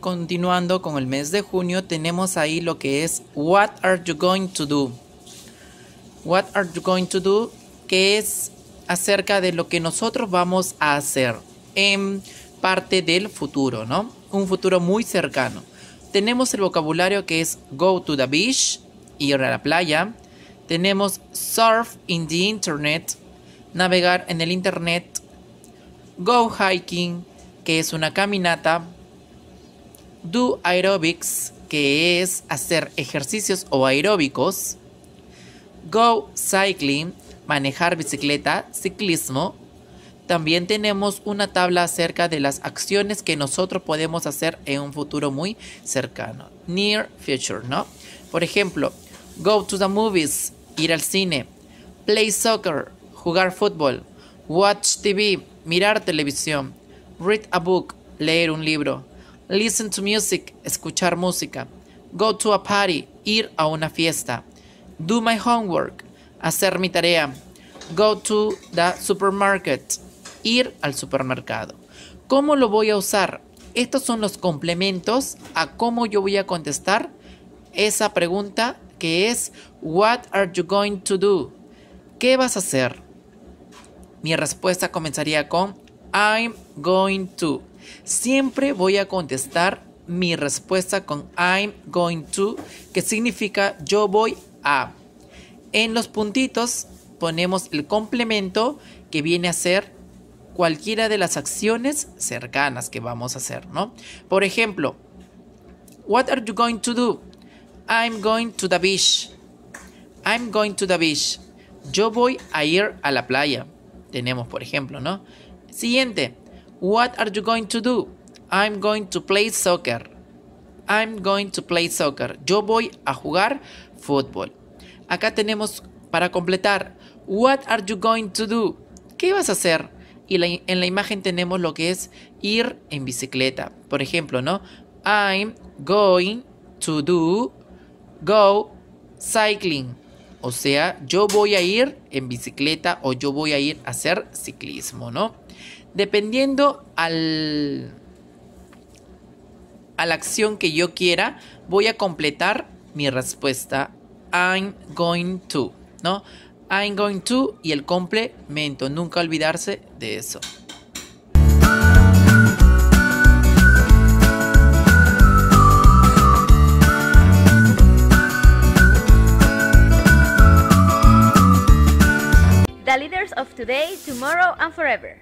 Continuando con el mes de junio, tenemos ahí lo que es What are you going to do? What are you going to do? Que es acerca de lo que nosotros vamos a hacer en parte del futuro, ¿no? Un futuro muy cercano. Tenemos el vocabulario que es go to the beach, ir a la playa. Tenemos surf in the internet, navegar en el internet. Go hiking, que es una caminata do aerobics, que es hacer ejercicios o aeróbicos, go cycling, manejar bicicleta, ciclismo. También tenemos una tabla acerca de las acciones que nosotros podemos hacer en un futuro muy cercano, near future, ¿no? Por ejemplo, go to the movies, ir al cine, play soccer, jugar fútbol, watch TV, mirar televisión, read a book, leer un libro, Listen to music, escuchar música. Go to a party, ir a una fiesta. Do my homework, hacer mi tarea. Go to the supermarket, ir al supermercado. ¿Cómo lo voy a usar? Estos son los complementos a cómo yo voy a contestar esa pregunta que es What are you going to do? ¿Qué vas a hacer? Mi respuesta comenzaría con I'm going to. Siempre voy a contestar mi respuesta con I'm going to, que significa yo voy a. En los puntitos ponemos el complemento que viene a ser cualquiera de las acciones cercanas que vamos a hacer, ¿no? Por ejemplo, What are you going to do? I'm going to the beach. I'm going to the beach. Yo voy a ir a la playa. Tenemos, por ejemplo, ¿no? Siguiente. What are you going to do? I'm going to play soccer. I'm going to play soccer. Yo voy a jugar fútbol. Acá tenemos para completar. What are you going to do? ¿Qué vas a hacer? Y en la imagen tenemos lo que es ir en bicicleta. Por ejemplo, ¿no? I'm going to do go cycling. O sea, yo voy a ir en bicicleta o yo voy a ir a hacer ciclismo, ¿no? Dependiendo al, a la acción que yo quiera, voy a completar mi respuesta. I'm going to, ¿no? I'm going to y el complemento. Nunca olvidarse de eso. the leaders of today, tomorrow and forever.